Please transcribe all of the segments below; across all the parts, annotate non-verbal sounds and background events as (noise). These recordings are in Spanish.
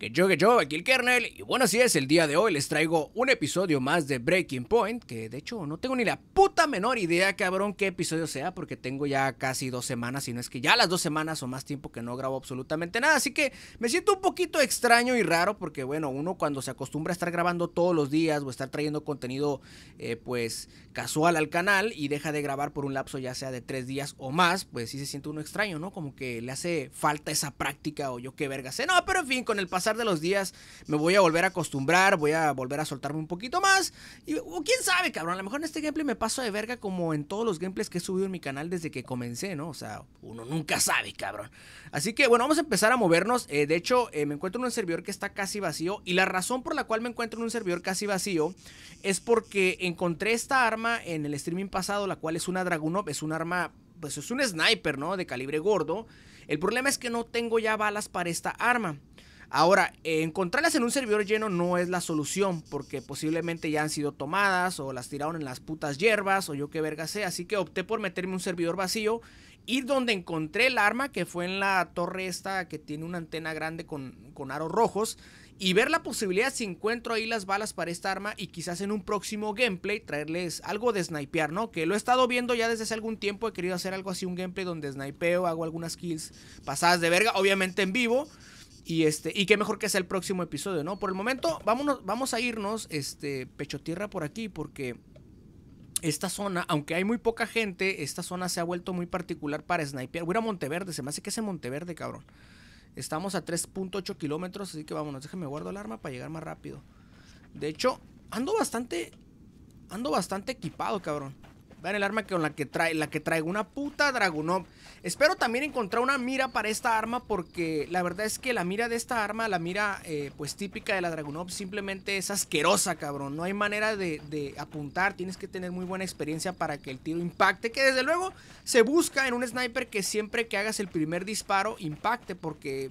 Que yo, que yo, aquí el Kernel. Y bueno, así es, el día de hoy les traigo un episodio más de Breaking Point. Que de hecho no tengo ni la puta menor idea, cabrón, qué episodio sea. Porque tengo ya casi dos semanas, y no es que ya las dos semanas o más tiempo que no grabo absolutamente nada. Así que me siento un poquito extraño y raro. Porque bueno, uno cuando se acostumbra a estar grabando todos los días o estar trayendo contenido, eh, pues casual al canal y deja de grabar por un lapso ya sea de tres días o más, pues sí se siente uno extraño, ¿no? Como que le hace falta esa práctica o yo qué verga sé. No, pero en fin, con el pasar de los días me voy a volver a acostumbrar, voy a volver a soltarme un poquito más. Y, quién sabe, cabrón, a lo mejor en este gameplay me paso de verga como en todos los gameplays que he subido en mi canal desde que comencé, ¿no? O sea, uno nunca sabe, cabrón. Así que bueno, vamos a empezar a movernos. Eh, de hecho, eh, me encuentro en un servidor que está casi vacío y la razón por la cual me encuentro en un servidor casi vacío es porque encontré esta arma en el streaming pasado, la cual es una Dragunov, es un arma pues es un sniper, ¿no? De calibre gordo. El problema es que no tengo ya balas para esta arma. Ahora, encontrarlas en un servidor lleno no es la solución, porque posiblemente ya han sido tomadas o las tiraron en las putas hierbas o yo qué verga sé, así que opté por meterme un servidor vacío, ir donde encontré el arma, que fue en la torre esta que tiene una antena grande con, con aros rojos, y ver la posibilidad si encuentro ahí las balas para esta arma y quizás en un próximo gameplay traerles algo de snipear, ¿no? Que lo he estado viendo ya desde hace algún tiempo, he querido hacer algo así, un gameplay donde snipeo, hago algunas kills pasadas de verga, obviamente en vivo. Y este, y qué mejor que sea el próximo episodio, ¿no? Por el momento, vámonos, vamos a irnos, este, pecho tierra por aquí, porque esta zona, aunque hay muy poca gente, esta zona se ha vuelto muy particular para sniper. Voy a Monteverde, se me hace que es Monteverde, cabrón. Estamos a 3.8 kilómetros, así que vámonos, déjame guardo el arma para llegar más rápido. De hecho, ando bastante, ando bastante equipado, cabrón. Vean el arma con la que trae, la que traigo, una puta Dragunov. Espero también encontrar una mira para esta arma porque la verdad es que la mira de esta arma, la mira eh, pues típica de la Dragunov, simplemente es asquerosa, cabrón. No hay manera de, de, apuntar, tienes que tener muy buena experiencia para que el tiro impacte, que desde luego se busca en un sniper que siempre que hagas el primer disparo impacte porque...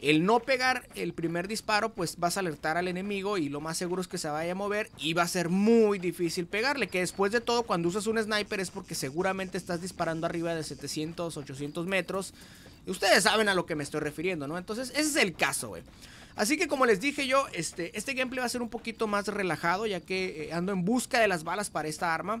El no pegar el primer disparo, pues vas a alertar al enemigo y lo más seguro es que se vaya a mover y va a ser muy difícil pegarle. Que después de todo, cuando usas un sniper es porque seguramente estás disparando arriba de 700, 800 metros. Ustedes saben a lo que me estoy refiriendo, ¿no? Entonces, ese es el caso, güey. Así que como les dije yo, este, este gameplay va a ser un poquito más relajado ya que eh, ando en busca de las balas para esta arma.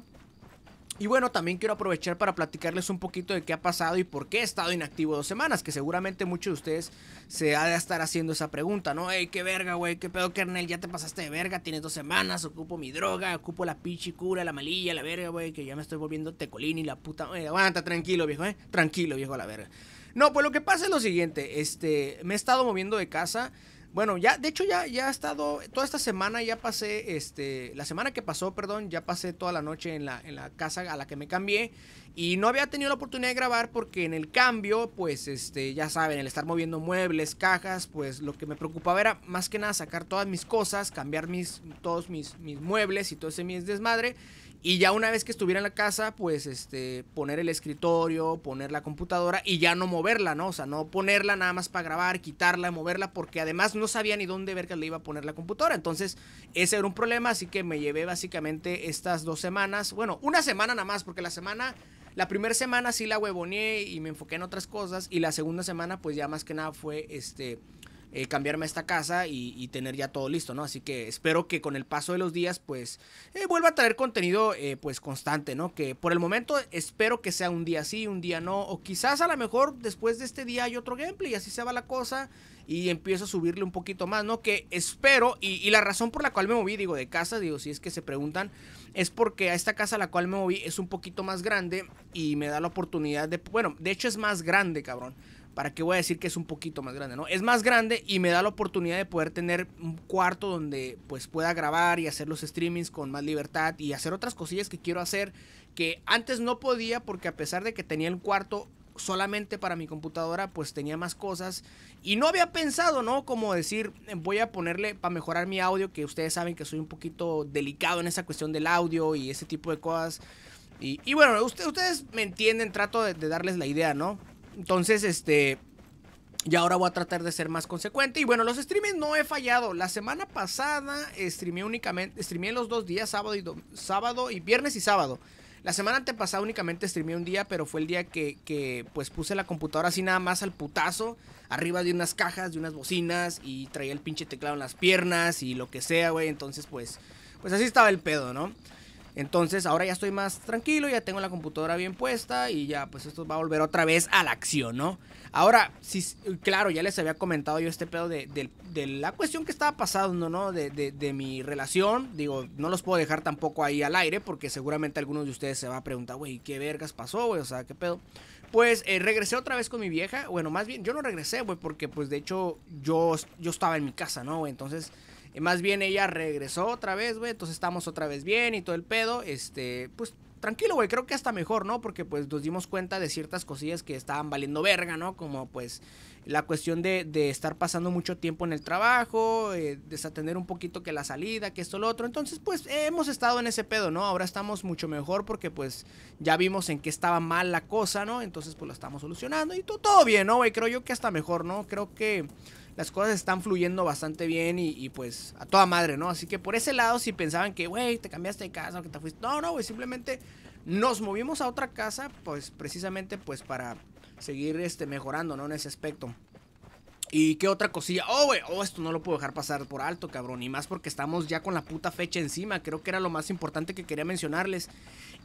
Y bueno, también quiero aprovechar para platicarles un poquito de qué ha pasado y por qué he estado inactivo dos semanas, que seguramente muchos de ustedes se ha de estar haciendo esa pregunta, ¿no? Ey, qué verga, güey, qué pedo, kernel, ya te pasaste de verga, tienes dos semanas, ocupo mi droga, ocupo la pichi cura, la malilla, la verga, güey, que ya me estoy volviendo tecolín y la puta... aguanta, tranquilo, viejo, ¿eh? Tranquilo, viejo, la verga. No, pues lo que pasa es lo siguiente, este, me he estado moviendo de casa... Bueno, ya, de hecho, ya, ya ha estado. Toda esta semana ya pasé. Este. La semana que pasó, perdón, ya pasé toda la noche en la, en la casa a la que me cambié. Y no había tenido la oportunidad de grabar porque en el cambio, pues, este, ya saben, el estar moviendo muebles, cajas, pues lo que me preocupaba era más que nada sacar todas mis cosas, cambiar mis, todos mis, mis muebles y todo ese desmadre. Y ya una vez que estuviera en la casa, pues este, poner el escritorio, poner la computadora y ya no moverla, ¿no? O sea, no ponerla nada más para grabar, quitarla, moverla, porque además no sabía ni dónde ver que le iba a poner la computadora. Entonces, ese era un problema, así que me llevé básicamente estas dos semanas, bueno, una semana nada más, porque la semana, la primera semana sí la huevoneé y me enfoqué en otras cosas, y la segunda semana, pues ya más que nada fue este eh, cambiarme a esta casa y, tener ya todo listo, ¿no? Así que espero que con el paso de los días, pues, eh, vuelva a traer contenido, eh, pues, constante, ¿no? Que por el momento espero que sea un día sí, un día no, o quizás a lo mejor después de este día hay otro gameplay y así se va la cosa y empiezo a subirle un poquito más, ¿no? Que espero, y, y, la razón por la cual me moví, digo, de casa, digo, si es que se preguntan, es porque a esta casa a la cual me moví es un poquito más grande y me da la oportunidad de, bueno, de hecho es más grande, cabrón. ¿para qué voy a decir que es un poquito más grande? ¿no? Es más grande y me da la oportunidad de poder tener un cuarto donde pues pueda grabar y hacer los streamings con más libertad y hacer otras cosillas que quiero hacer que antes no podía porque a pesar de que tenía el cuarto solamente para mi computadora, pues tenía más cosas. Y no había pensado, ¿no? Como decir, voy a ponerle para mejorar mi audio, que ustedes saben que soy un poquito delicado en esa cuestión del audio y ese tipo de cosas. Y, bueno, ustedes me entienden, trato de darles la idea, ¿no? Entonces, este, y ahora voy a tratar de ser más consecuente. Y bueno, los streamings no he fallado. La semana pasada streamé únicamente, streamé los dos días, sábado y, sábado y viernes y sábado. La semana antepasada únicamente streamé un día, pero fue el día que, que, pues puse la computadora así nada más al putazo, arriba de unas cajas, de unas bocinas, y traía el pinche teclado en las piernas y lo que sea, güey. Entonces, pues, pues así estaba el pedo, ¿no? Entonces ahora ya estoy más tranquilo, ya tengo la computadora bien puesta y ya pues esto va a volver otra vez a la acción, ¿no? Ahora, sí, claro, ya les había comentado yo este pedo de, la cuestión que estaba pasando, ¿no? De, de, mi relación. Digo, no los puedo dejar tampoco ahí al aire porque seguramente algunos de ustedes se va a preguntar, güey, ¿qué vergas pasó, güey? O sea, ¿qué pedo? Pues eh, regresé otra vez con mi vieja. Bueno, más bien, yo no regresé, güey, porque pues de hecho yo, yo estaba en mi casa, ¿no? Entonces más bien ella regresó otra vez, güey. Entonces estamos otra vez bien y todo el pedo. Este, pues tranquilo, güey. Creo que hasta mejor, ¿no? Porque pues nos dimos cuenta de ciertas cosillas que estaban valiendo verga, ¿no? Como pues la cuestión de, de estar pasando mucho tiempo en el trabajo, eh, desatender un poquito que la salida, que esto, lo otro. Entonces, pues hemos estado en ese pedo, ¿no? Ahora estamos mucho mejor porque pues ya vimos en qué estaba mal la cosa, ¿no? Entonces, pues lo estamos solucionando y todo bien, ¿no, güey? Creo yo que hasta mejor, ¿no? Creo que las cosas están fluyendo bastante bien y, pues a toda madre, ¿no? Así que por ese lado, si pensaban que, güey, te cambiaste de casa o que te fuiste, no, no, güey, simplemente nos movimos a otra casa, pues precisamente pues para seguir este, mejorando, ¿no? En ese aspecto. ¿Y qué otra cosilla? Oh, güey, oh, esto no lo puedo dejar pasar por alto, cabrón. Y más porque estamos ya con la puta fecha encima. Creo que era lo más importante que quería mencionarles.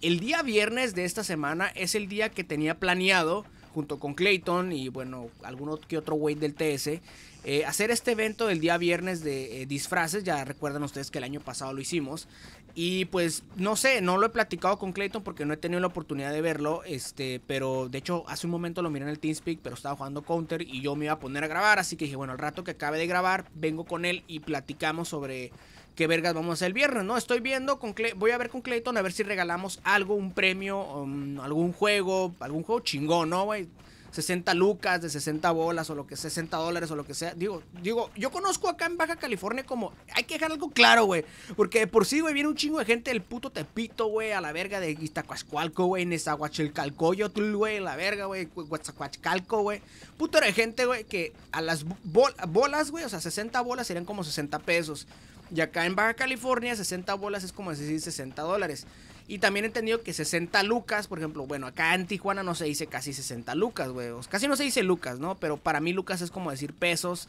El día viernes de esta semana es el día que tenía planeado junto con Clayton y bueno, algún que otro güey del TS, eh, hacer este evento del día viernes de eh, disfraces, ya recuerdan ustedes que el año pasado lo hicimos. Y pues no sé, no lo he platicado con Clayton porque no he tenido la oportunidad de verlo, este, pero de hecho hace un momento lo miré en el TeamSpeak, pero estaba jugando Counter y yo me iba a poner a grabar, así que dije, bueno, al rato que acabe de grabar, vengo con él y platicamos sobre qué vergas vamos a hacer el viernes, ¿no? Estoy viendo, con voy a ver con Clayton a ver si regalamos algo, un premio, um, algún juego, algún juego chingón, ¿no, güey? 60 lucas, de 60 bolas o lo que 60 dólares o lo que sea. Digo, digo, yo conozco acá en Baja California como hay que dejar algo claro, güey, porque de por sí, güey, viene un chingo de gente del puto Tepito, güey, a la verga de Iztacuascualco, güey, tú güey, la verga, güey, Huatzacuachcalco, güey. Puto de gente, güey, que a las bolas, güey, o sea, 60 bolas serían como 60 pesos. Y acá en Baja California, 60 bolas es como decir 60 dólares. Y también he entendido que 60 lucas, por ejemplo, bueno, acá en Tijuana no se dice casi 60 lucas, güey. Casi no se dice lucas, ¿no? Pero para mí lucas es como decir pesos.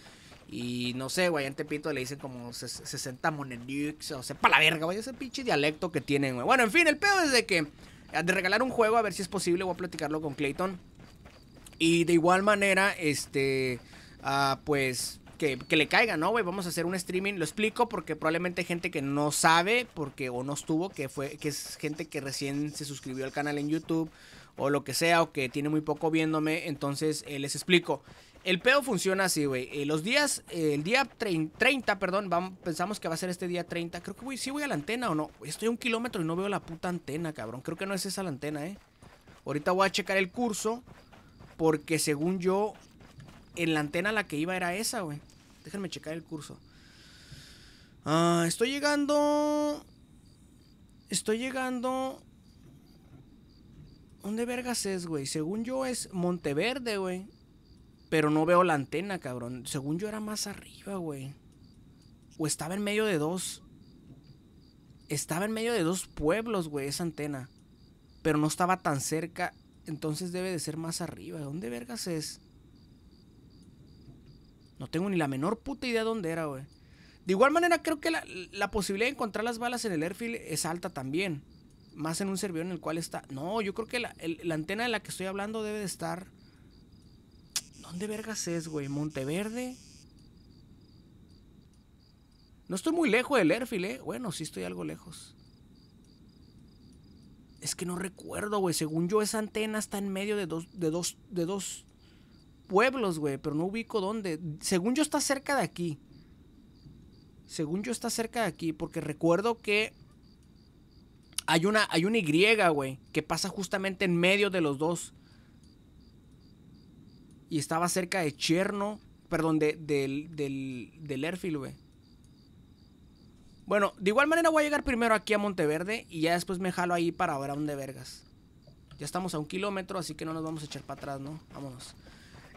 Y no sé, güey, en Tepito le dicen como 60 monedux o sea, para la verga, güey, ese pinche dialecto que tienen, güey. Bueno, en fin, el pedo es de que ah, de regalar un juego, a ver si es posible, voy a platicarlo con Clayton. Y de igual manera, este, Ah, pues que, le caiga, ¿no, güey? Vamos a hacer un streaming. Lo explico porque probablemente hay gente que no sabe, porque o no estuvo, que fue, que es gente que recién se suscribió al canal en YouTube o lo que sea, o que tiene muy poco viéndome. Entonces eh, les explico. El pedo funciona así, güey. Eh, los días, eh, el día 30, perdón, pensamos que va a ser este día 30. Creo que voy, sí voy a la antena o no. Estoy a un kilómetro y no veo la puta antena, cabrón. Creo que no es esa la antena, eh. Ahorita voy a checar el curso. Porque según yo, en la antena la que iba era esa, güey. Déjenme checar el curso. Ah, estoy llegando. Estoy llegando. ¿Dónde vergas es, güey? Según yo es Monteverde, güey. Pero no veo la antena, cabrón. Según yo era más arriba, güey. O estaba en medio de dos. Estaba en medio de dos pueblos, güey, esa antena. Pero no estaba tan cerca. Entonces debe de ser más arriba. ¿Dónde vergas es? No tengo ni la menor puta idea de dónde era, güey. De igual manera, creo que la, posibilidad de encontrar las balas en el airfield es alta también. Más en un servidor en el cual está. No, yo creo que la, antena de la que estoy hablando debe de estar. ¿Dónde vergas es, güey? ¿Monteverde? No estoy muy lejos del airfield, ¿eh? Bueno, sí estoy algo lejos. Es que no recuerdo, güey. Según yo, esa antena está en medio de dos, de dos, de dos pueblos, güey, pero no ubico dónde. Según yo está cerca de aquí. Según yo está cerca de aquí, porque recuerdo que hay una, hay una Y, güey, que pasa justamente en medio de los dos. Y estaba cerca de Cherno, perdón, de, del, del Airfield, güey. Bueno, de igual manera voy a llegar primero aquí a Monteverde y ya después me jalo ahí para ver a dónde vergas. Ya estamos a un kilómetro, así que no nos vamos a echar para atrás, ¿no? Vámonos.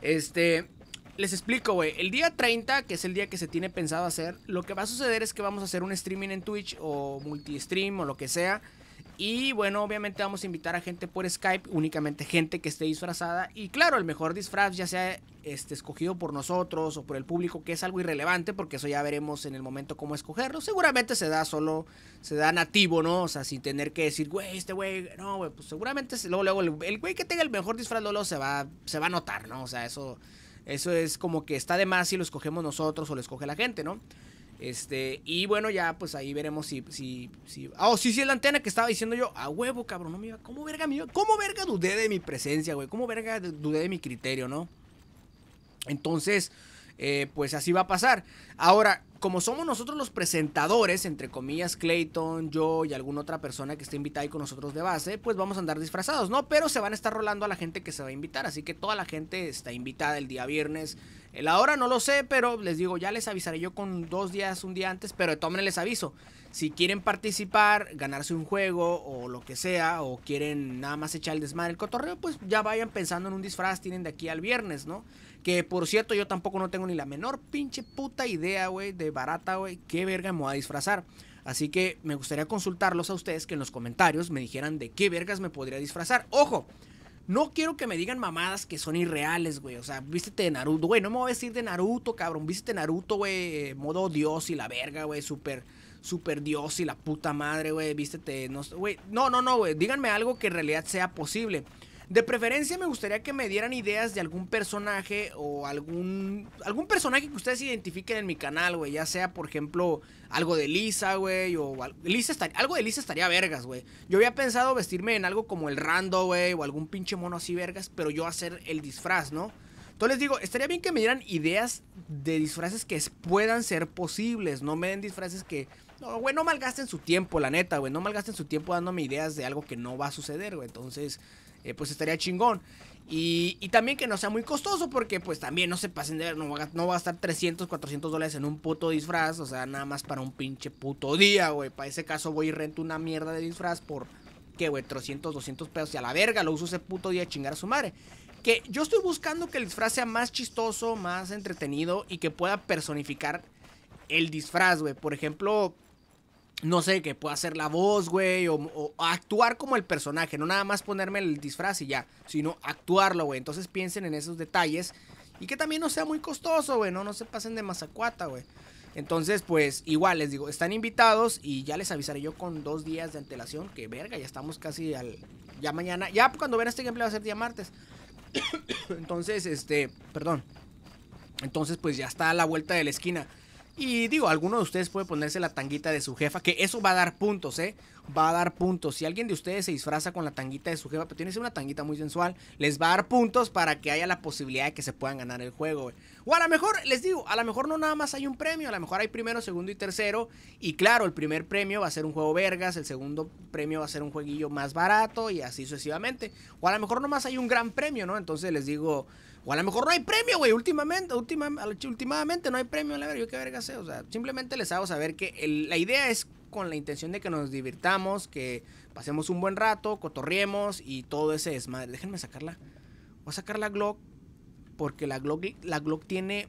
Este, les explico, güey. El día 30, que es el día que se tiene pensado hacer, lo que va a suceder es que vamos a hacer un streaming en Twitch o multi-stream o lo que sea y bueno, obviamente vamos a invitar a gente por Skype, únicamente gente que esté disfrazada. Y claro, el mejor disfraz ya sea este, escogido por nosotros o por el público, que es algo irrelevante, porque eso ya veremos en el momento cómo escogerlo. Seguramente se da solo, se da nativo, ¿no? O sea, sin tener que decir, güey, este güey, no, güey, pues seguramente luego, luego el, güey que tenga el mejor disfraz, se va, se va a notar, ¿no? O sea, eso, eso es como que está de más si lo escogemos nosotros o lo escoge la gente, ¿no? Este, y bueno, ya pues ahí veremos si. si, si... Ah, oh, sí, sí, es la antena que estaba diciendo yo. A huevo, cabrón, no me iba. ¿Cómo verga me ¿Cómo verga dudé de mi presencia, güey? ¿Cómo verga dudé de mi criterio, no? Entonces, eh, pues así va a pasar. Ahora, como somos nosotros los presentadores, entre comillas, Clayton, yo y alguna otra persona que esté invitada ahí con nosotros de base, pues vamos a andar disfrazados, ¿no? Pero se van a estar rolando a la gente que se va a invitar, así que toda la gente está invitada el día viernes la hora no lo sé, pero les digo, ya les avisaré yo con dos días, un día antes, pero tomen aviso. Si quieren participar, ganarse un juego o lo que sea, o quieren nada más echar el desmadre, el cotorreo, pues ya vayan pensando en un disfraz, tienen de aquí al viernes, ¿no? Que por cierto, yo tampoco no tengo ni la menor pinche puta idea, güey, de barata, güey, qué verga me voy a disfrazar. Así que me gustaría consultarlos a ustedes que en los comentarios me dijeran de qué vergas me podría disfrazar. Ojo, no quiero que me digan mamadas que son irreales, güey. O sea, vístete de Naruto. Güey, no me voy a decir de Naruto, cabrón. Vístete de Naruto, güey. Eh, modo Dios y la verga, güey. Súper, súper Dios y la puta madre, güey. Vístete, no Güey, no, no, no, güey. Díganme algo que en realidad sea posible. De preferencia me gustaría que me dieran ideas de algún personaje o algún algún personaje que ustedes identifiquen en mi canal, güey, ya sea por ejemplo algo de Lisa, güey, o algo de Lisa estaría vergas, güey. Yo había pensado vestirme en algo como el Rando, güey, o algún pinche mono así vergas, pero yo hacer el disfraz, ¿no? Entonces les digo, estaría bien que me dieran ideas de disfraces que puedan ser posibles, no me den disfraces que no, güey, no malgasten su tiempo, la neta, güey. No malgasten su tiempo dándome ideas de algo que no va a suceder, güey. Entonces, eh, pues estaría chingón. Y, y, también que no sea muy costoso, porque pues también no se pasen de ver, no va, no va a estar 300, 400 dólares en un puto disfraz, o sea, nada más para un pinche puto día, güey. Para ese caso voy y rento una mierda de disfraz por, ¿qué, güey? 300, 200 pesos y a la verga lo uso ese puto día a chingar a su madre. Que yo estoy buscando que el disfraz sea más chistoso, más entretenido y que pueda personificar el disfraz, güey. Por ejemplo, no sé, que pueda hacer la voz, güey, o, actuar como el personaje, no nada más ponerme el disfraz y ya, sino actuarlo, güey. Entonces piensen en esos detalles y que también no sea muy costoso, güey, no, no se pasen de mazacuata, güey. Entonces, pues igual les digo, están invitados y ya les avisaré yo con dos días de antelación, que verga, ya estamos casi al... Ya mañana, ya cuando ven este gameplay va a ser día martes. (coughs) Entonces, este, perdón. Entonces, pues ya está a la vuelta de la esquina. Y digo, alguno de ustedes puede ponerse la tanguita de su jefa, que eso va a dar puntos, ¿eh? Va a dar puntos. Si alguien de ustedes se disfraza con la tanguita de su jefa, pero pues tiene que ser una tanguita muy sensual, les va a dar puntos para que haya la posibilidad de que se puedan ganar el juego, güey. O a lo mejor, les digo, a lo mejor no nada más hay un premio, a lo mejor hay primero, segundo y tercero. Y claro, el primer premio va a ser un juego vergas, el segundo premio va a ser un jueguillo más barato y así sucesivamente. O a lo mejor no más hay un gran premio, ¿no? Entonces les digo, o a lo mejor no hay premio, güey. Últimamente, últimamente no hay premio, la verga. Yo qué verga sé. O sea, simplemente les hago saber que la idea es con la intención de que nos divirtamos, que pasemos un buen rato, cotorriemos y todo ese desmadre. Déjenme sacarla. Voy a sacar la Glock porque la Glock, la tiene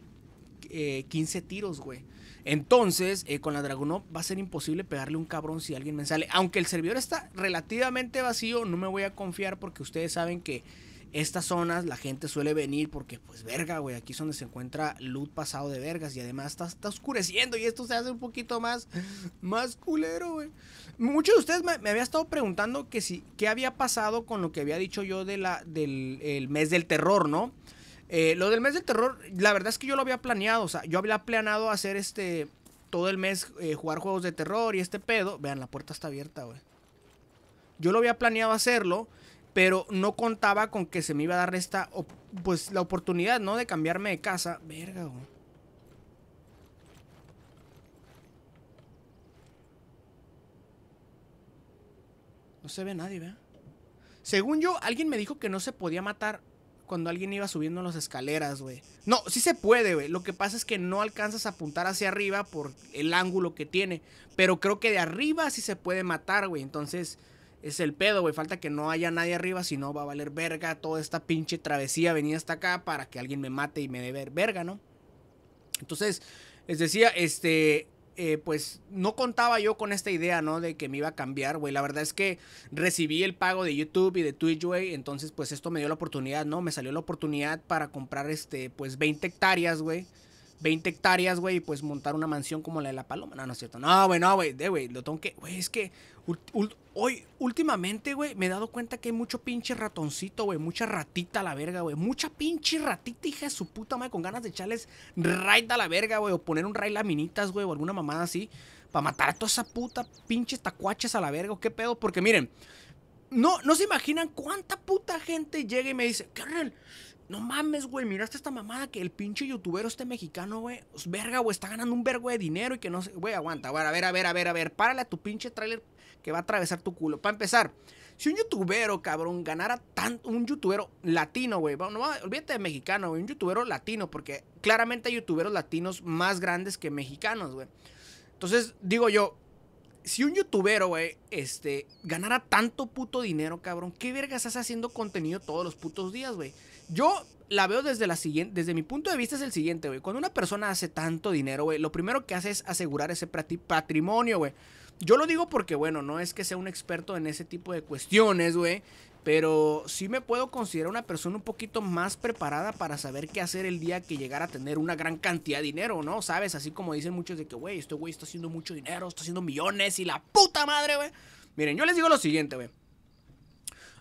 15 eh, tiros, güey. Entonces, eh, con la Dragunov va a ser imposible pegarle un cabrón si alguien me sale. Aunque el servidor está relativamente vacío, no me voy a confiar porque ustedes saben que estas zonas la gente suele venir porque, pues, verga, güey, aquí es donde se encuentra loot pasado de vergas y además está, oscureciendo y esto se hace un poquito más, más culero, güey. Muchos de ustedes me, me había estado preguntando que si, qué había pasado con lo que había dicho yo la, del el mes del terror, ¿no? Eh, lo del mes del terror, la verdad es que yo lo había planeado, o sea, yo había planeado hacer este, todo el mes eh, jugar juegos de terror y este pedo. Vean, la puerta está abierta, güey. Yo lo había planeado hacerlo pero no contaba con que se me iba a dar esta, pues la oportunidad, ¿no? De cambiarme de casa. Verga, güey. No se ve nadie, ¿ve? Según yo, alguien me dijo que no se podía matar cuando alguien iba subiendo las escaleras, güey. No, sí se puede, güey. Lo que pasa es que no alcanzas a apuntar hacia arriba por el ángulo que tiene. Pero creo que de arriba sí se puede matar, güey. Entonces, es el pedo, güey. Falta que no haya nadie arriba, si no va a valer verga toda esta pinche travesía venir hasta acá para que alguien me mate y me dé verga, ¿no? Entonces, les decía, este, eh, pues no contaba yo con esta idea, ¿no? De que me iba a cambiar, güey. La verdad es que recibí el pago de YouTube y de Twitch, güey. Entonces, pues esto me dio la oportunidad, ¿no? Me salió la oportunidad para comprar, este, pues 20 hectáreas, güey. 20 hectáreas, güey, y pues montar una mansión como la de la Paloma. No, no es cierto. No, güey, no, güey, de, güey, lo tengo que. Güey, es que hoy, últimamente, güey, me he dado cuenta que hay mucho pinche ratoncito, güey, mucha ratita a la verga, güey. Mucha pinche ratita, hija de su puta madre, con ganas de echarles raid a la verga, güey, o poner un raid laminitas, güey, o alguna mamada así, para matar a toda esa puta pinches tacuaches a la verga, qué pedo, porque miren, no, no se imaginan cuánta puta gente llega y me dice, carnal. No mames, güey, miraste esta mamada que el pinche youtuber este mexicano, güey. Pues, verga, güey, está ganando un vergo de dinero y que no sé. Güey, aguanta, a ver, a ver, a ver, a ver, a ver. Párale a tu pinche trailer que va a atravesar tu culo. Para empezar, si un youtubero, cabrón, ganara tanto, un youtubero latino, güey, olvídate de mexicano, güey, un youtubero latino, porque claramente hay youtuberos latinos más grandes que mexicanos, güey. Entonces, digo yo, si un youtuber, güey, este, ganara tanto puto dinero, cabrón, ¿qué verga estás haciendo contenido todos los putos días, güey? Yo la veo desde la siguiente, desde mi punto de vista es el siguiente, güey. Cuando una persona hace tanto dinero, güey, lo primero que hace es asegurar ese patrimonio, güey. Yo lo digo porque, bueno, no es que sea un experto en ese tipo de cuestiones, güey pero sí me puedo considerar una persona un poquito más preparada para saber qué hacer el día que llegara a tener una gran cantidad de dinero, ¿no? ¿Sabes? Así como dicen muchos de que, güey, este güey está haciendo mucho dinero, está haciendo millones y la puta madre, güey. Miren, yo les digo lo siguiente, güey.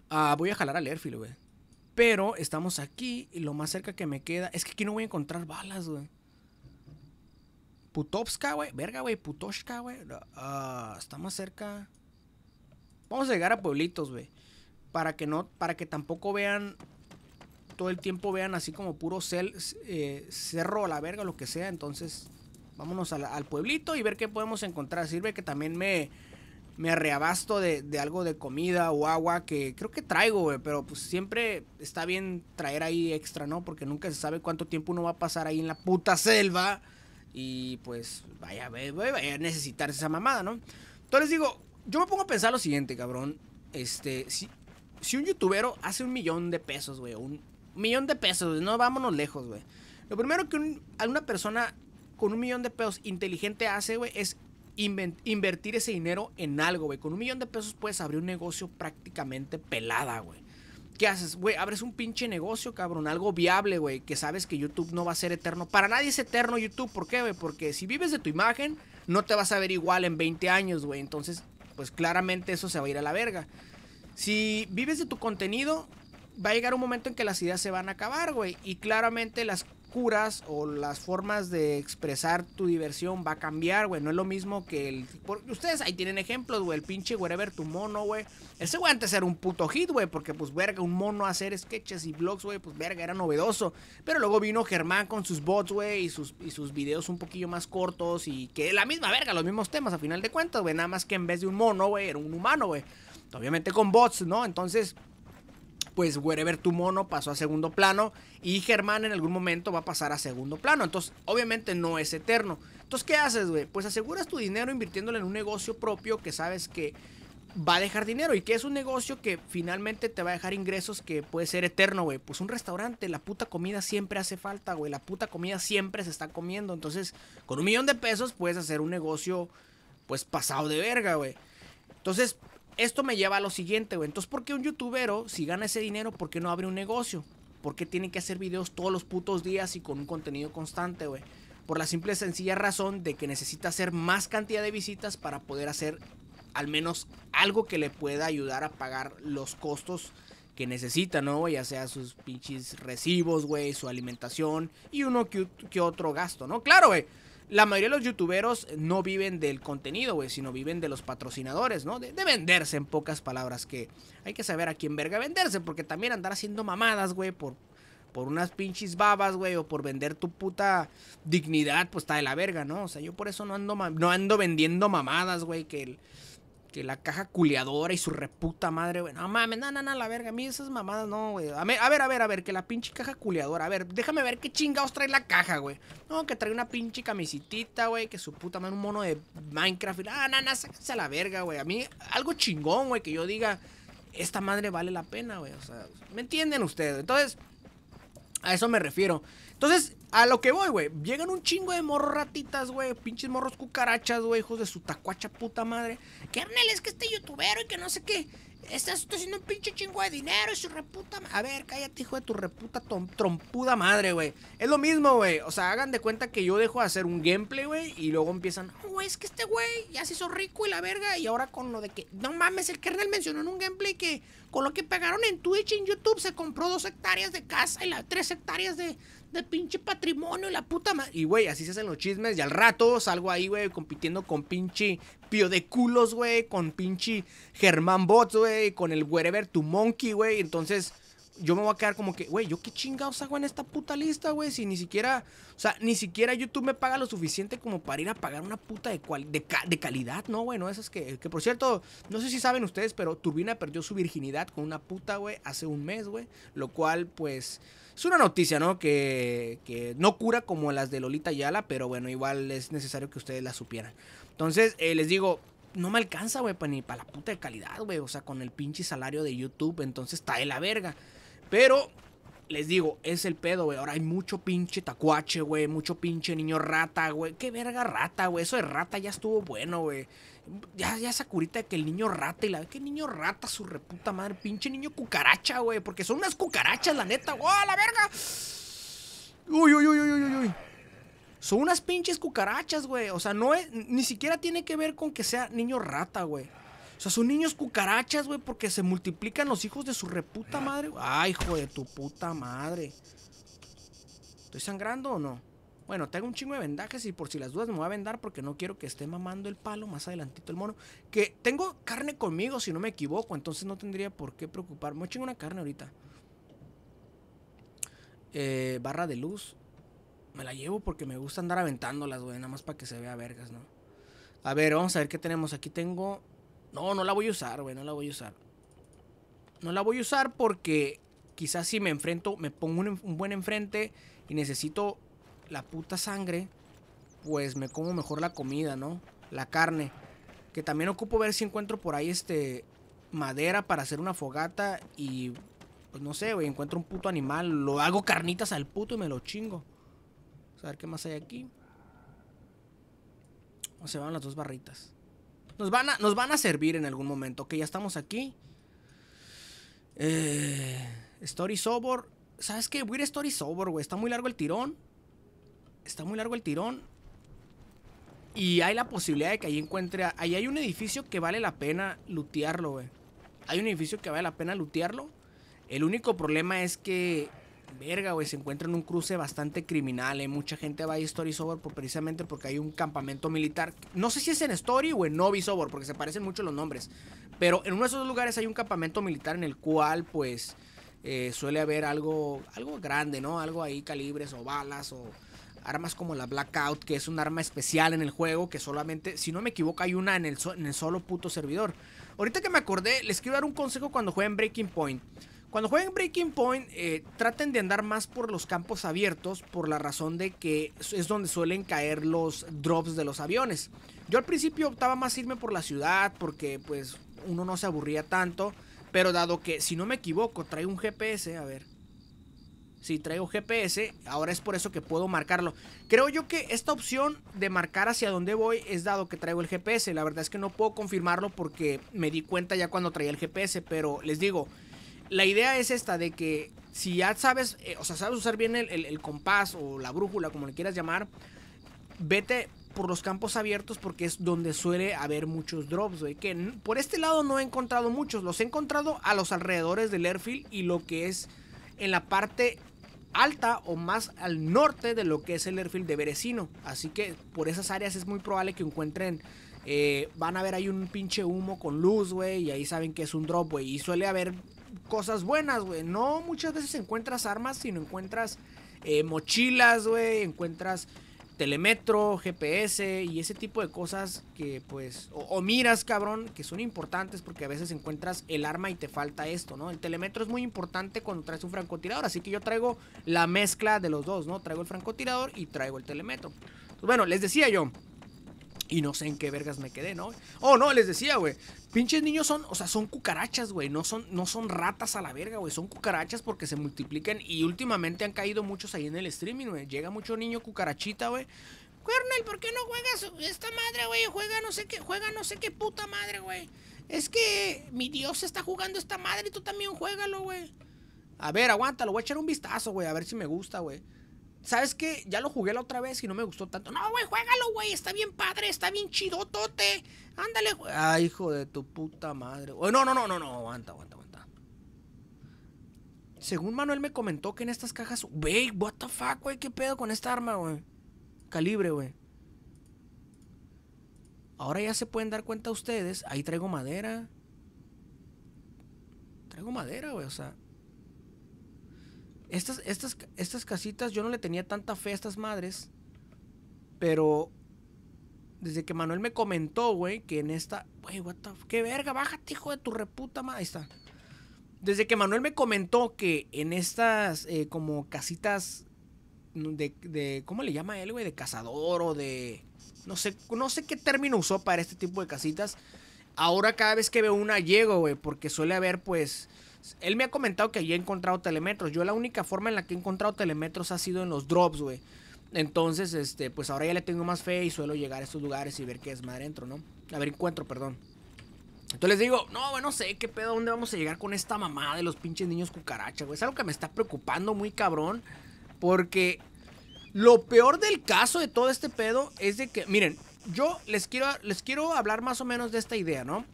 Ah, voy a jalar al airfield, güey. Pero estamos aquí y lo más cerca que me queda es que aquí no voy a encontrar balas, güey. Putovska, güey. Verga, güey. Putoshka, güey. Ah, está más cerca. Vamos a llegar a pueblitos, güey para que no, para que tampoco vean todo el tiempo vean así como puro eh, cerro a la verga, lo que sea. Entonces, vámonos al pueblito y ver qué podemos encontrar. Sirve que también me, me reabasto de, algo de comida o agua que creo que traigo, güey. Pero pues siempre está bien traer ahí extra, ¿no? Porque nunca se sabe cuánto tiempo uno va a pasar ahí en la puta selva. Y pues vaya, vaya a necesitar esa mamada, ¿no? Entonces digo, yo me pongo a pensar lo siguiente, cabrón. Este, si, si un youtubero hace un millón de pesos, güey, un millón de pesos, no vámonos lejos, güey. Lo primero que una persona con un millón de pesos inteligente hace, güey, es invertir ese dinero en algo, güey. Con un millón de pesos puedes abrir un negocio prácticamente pelada, güey. ¿Qué haces? Güey, abres un pinche negocio, cabrón. Algo viable, güey. Que sabes que YouTube no va a ser eterno. Para nadie es eterno YouTube. ¿Por qué, güey? Porque si vives de tu imagen, no te vas a ver igual en 20 años, güey. Entonces, pues claramente eso se va a ir a la verga. Si vives de tu contenido, va a llegar un momento en que las ideas se van a acabar, güey. Y claramente las curas o las formas de expresar tu diversión va a cambiar, güey. No es lo mismo que el. ustedes ahí tienen ejemplos, güey. El pinche whatever, tu mono, güey. Ese güey antes era un puto hit, güey. Porque, pues, verga, un mono hacer sketches y vlogs, güey. Pues, verga, era novedoso. Pero luego vino Germán con sus bots, güey. Y sus, y sus videos un poquillo más cortos. Y que la misma verga, los mismos temas, a final de cuentas, güey. Nada más que en vez de un mono, güey, era un humano, güey obviamente con bots, ¿no? Entonces, pues Wherever tu mono pasó a segundo plano y Germán en algún momento va a pasar a segundo plano. Entonces, obviamente no es eterno. Entonces, ¿qué haces, güey? Pues aseguras tu dinero invirtiéndolo en un negocio propio que sabes que va a dejar dinero y que es un negocio que finalmente te va a dejar ingresos que puede ser eterno, güey. Pues un restaurante, la puta comida siempre hace falta, güey. La puta comida siempre se está comiendo. Entonces, con un millón de pesos puedes hacer un negocio, pues pasado de verga, güey. Entonces, esto me lleva a lo siguiente, güey. Entonces, ¿por qué un youtubero, si gana ese dinero, por qué no abre un negocio? ¿Por qué tiene que hacer videos todos los putos días y con un contenido constante, güey? Por la simple y sencilla razón de que necesita hacer más cantidad de visitas para poder hacer al menos algo que le pueda ayudar a pagar los costos que necesita, ¿no? Ya sea sus pinches recibos, güey, su alimentación y uno que, que otro gasto, ¿no? Claro, güey la mayoría de los youtuberos no viven del contenido, güey, sino viven de los patrocinadores, ¿no? De, venderse, en pocas palabras, que hay que saber a quién verga venderse, porque también andar haciendo mamadas, güey, por, por unas pinches babas, güey, o por vender tu puta dignidad, pues está de la verga, ¿no? O sea, yo por eso no ando, no ando vendiendo mamadas, güey, que el, que la caja culeadora y su reputa madre, güey. No mames, no, na, na, la verga. A mí esas mamadas no, güey. A, ver, a ver, a ver, que la pinche caja culeadora. A ver, déjame ver qué chingados trae la caja, güey. No, que trae una pinche camisitita, güey. Que su puta madre, un mono de Minecraft. Ah, na, na, sáquense a la verga, güey. A mí, algo chingón, güey, que yo diga, esta madre vale la pena, güey. O sea, ¿me entienden ustedes? Entonces, a eso me refiero. Entonces, a lo que voy, güey. Llegan un chingo de morratitas, ratitas, güey. Pinches morros cucarachas, güey. Hijos de su tacuacha puta madre. Kernel, es que este youtubero y que no sé qué. Estás haciendo un pinche chingo de dinero y su reputa. A ver, cállate, hijo de tu reputa trompuda madre, güey. Es lo mismo, güey. O sea, hagan de cuenta que yo dejo de hacer un gameplay, güey. Y luego empiezan, güey, es que este güey ya se hizo rico y la verga. Y ahora con lo de que, no mames, el Kernel mencionó en un gameplay que con lo que pegaron en Twitch y en YouTube se compró dos hectáreas de casa y las tres hectáreas de de pinche patrimonio la puta madre. Y, güey, así se hacen los chismes. Y al rato salgo ahí, güey, compitiendo con pinche Pío de Culos, güey, con pinche Germán Bots, güey, con el Wherever to Monkey, güey. Entonces, yo me voy a quedar como que, güey, ¿yo qué chingados hago en esta puta lista, güey? Si ni siquiera, o sea, ni siquiera YouTube me paga lo suficiente como para ir a pagar una puta de, de, calidad, ¿no, güey? No, esas que, que, por cierto, no sé si saben ustedes, pero Turbina perdió su virginidad con una puta, güey, hace un mes, güey. Lo cual, pues, es una noticia, ¿no? Que, que no cura como las de Lolita Yala, pero bueno, igual es necesario que ustedes la supieran. Entonces, eh, les digo, no me alcanza, güey, para ni para la puta de calidad, güey. O sea, con el pinche salario de YouTube, entonces está de la verga. Pero les digo, es el pedo, güey. Ahora hay mucho pinche tacuache, güey. Mucho pinche niño rata, güey. Qué verga rata, güey. Eso de rata ya estuvo bueno, güey. Ya, ya esa curita de que el niño rata y la. ¿Qué niño rata, su reputa madre? Pinche niño cucaracha, güey. Porque son unas cucarachas, la neta. ¡Oh, la verga! Uy, uy, uy, uy, uy, uy. Son unas pinches cucarachas, güey. O sea, no es. Ni siquiera tiene que ver con que sea niño rata, güey. O sea, son niños cucarachas, güey, porque se multiplican los hijos de su reputa madre. Ay, hijo de tu puta madre. ¿Estoy sangrando o no? Bueno, tengo un chingo de vendajes y por si las dudas me voy a vendar porque no quiero que esté mamando el palo más adelantito el mono. Que tengo carne conmigo, si no me equivoco, entonces no tendría por qué preocuparme. Chingo una carne ahorita. Eh, barra de luz. Me la llevo porque me gusta andar aventándolas, güey, nada más para que se vea vergas, ¿no? A ver, vamos a ver qué tenemos. Aquí tengo no, no la voy a usar, güey, no la voy a usar. No la voy a usar porque quizás si me enfrento, me pongo un, buen enfrente y necesito la puta sangre, pues me como mejor la comida, ¿no? La carne. Que también ocupo ver si encuentro por ahí este madera para hacer una fogata y pues no sé, güey, encuentro un puto animal, lo hago carnitas al puto y me lo chingo. Vamos a ver qué más hay aquí. O se van las dos barritas. Nos van a, nos van a servir en algún momento. Ok, ya estamos aquí. Eh, story Sobor. ¿Sabes qué? Voy a ir a Story Sobor, güey. Está muy largo el tirón. Está muy largo el tirón. Y hay la posibilidad de que ahí encuentre... ahí hay un edificio que vale la pena lutearlo, güey. Hay un edificio que vale la pena lutearlo. El único problema es que verga, güey, se encuentra en un cruce bastante criminal. ¿eh? Mucha gente va a Story Sobor precisamente porque hay un campamento militar. No sé si es en Story o en Novi Sobor, porque se parecen mucho los nombres. Pero en uno de esos lugares hay un campamento militar en el cual, pues, eh, suele haber algo, algo grande, ¿no? Algo ahí, calibres o balas o armas como la Blackout, que es un arma especial en el juego, que solamente, si no me equivoco, hay una en el, en el solo puto servidor. Ahorita que me acordé, les quiero dar un consejo cuando jueguen Breaking Point. Cuando jueguen Breaking Point, eh, traten de andar más por los campos abiertos por la razón de que es donde suelen caer los drops de los aviones. Yo al principio optaba más irme por la ciudad porque pues uno no se aburría tanto, pero dado que si no me equivoco trae un GPS, a ver, si traigo GPS, ahora es por eso que puedo marcarlo. Creo yo que esta opción de marcar hacia dónde voy es dado que traigo el GPS. La verdad es que no puedo confirmarlo porque me di cuenta ya cuando traía el GPS, pero les digo, la idea es esta de que si ya sabes, eh, o sea, sabes usar bien el, compás o la brújula, como le quieras llamar, vete por los campos abiertos porque es donde suele haber muchos drops, güey. Que por este lado no he encontrado muchos, los he encontrado a los alrededores del airfield y lo que es en la parte alta o más al norte de lo que es el airfield de Berecino. Así que por esas áreas es muy probable que encuentren... Eh, van a ver ahí un pinche humo con luz, güey, y ahí saben que es un drop, güey. Y suele haber cosas buenas, güey. No muchas veces encuentras armas, sino encuentras eh, mochilas, güey. Encuentras telemetro, GPS y ese tipo de cosas que pues... O, miras, cabrón, que son importantes porque a veces encuentras el arma y te falta esto, ¿no? El telemetro es muy importante cuando traes un francotirador. Así que yo traigo la mezcla de los dos, ¿no? Traigo el francotirador y traigo el telemetro. Pues, bueno, les decía yo. Y no sé en qué vergas me quedé, ¿no? Oh, no, les decía, güey. Pinches niños son, o sea, son cucarachas, güey. No son, no son ratas a la verga, güey. Son cucarachas porque se multiplican. Y últimamente han caído muchos ahí en el streaming, güey. Llega mucho niño cucarachita, güey. Cornel, ¿por qué no juegas esta madre, güey? Juega no sé qué, juega no sé qué puta madre, güey. Es que mi Dios está jugando esta madre y tú también juégalo, güey. A ver, aguántalo, voy a echar un vistazo, güey. A ver si me gusta, güey. ¿Sabes qué? Ya lo jugué la otra vez y no me gustó tanto. No, güey, juégalo, güey. Está bien padre, está bien chidotote. Ándale, güey. Ay, hijo de tu puta madre. no, no, no, no, no. Aguanta, aguanta, aguanta. Según Manuel me comentó que en estas cajas. Wey, what the fuck, güey. ¿Qué pedo con esta arma, güey? Calibre, güey. Ahora ya se pueden dar cuenta ustedes. Ahí traigo madera. Traigo madera, güey. O sea, estas, estas, casitas, yo no le tenía tanta fe a estas madres, pero desde que Manuel me comentó, güey, que en esta, güey, what the, qué verga, bájate, hijo de tu reputa madre, ahí está. Desde que Manuel me comentó que en estas, eh, como casitas de, ¿cómo le llama él, güey? De cazador o de, no sé, no sé qué término usó para este tipo de casitas. Ahora cada vez que veo una llego, güey, porque suele haber, pues, él me ha comentado que allí he encontrado telemetros. Yo la única forma en la que he encontrado telemetros ha sido en los drops, güey. Entonces, este, pues ahora ya le tengo más fe y suelo llegar a estos lugares y ver qué es más adentro, ¿no? A ver, encuentro, perdón. Entonces les digo, no, bueno, no sé qué pedo, ¿dónde vamos a llegar con esta mamá de los pinches niños cucaracha, güey? Es algo que me está preocupando muy cabrón. Porque lo peor del caso de todo este pedo es de que, miren, yo les quiero, les quiero hablar más o menos de esta idea, ¿no?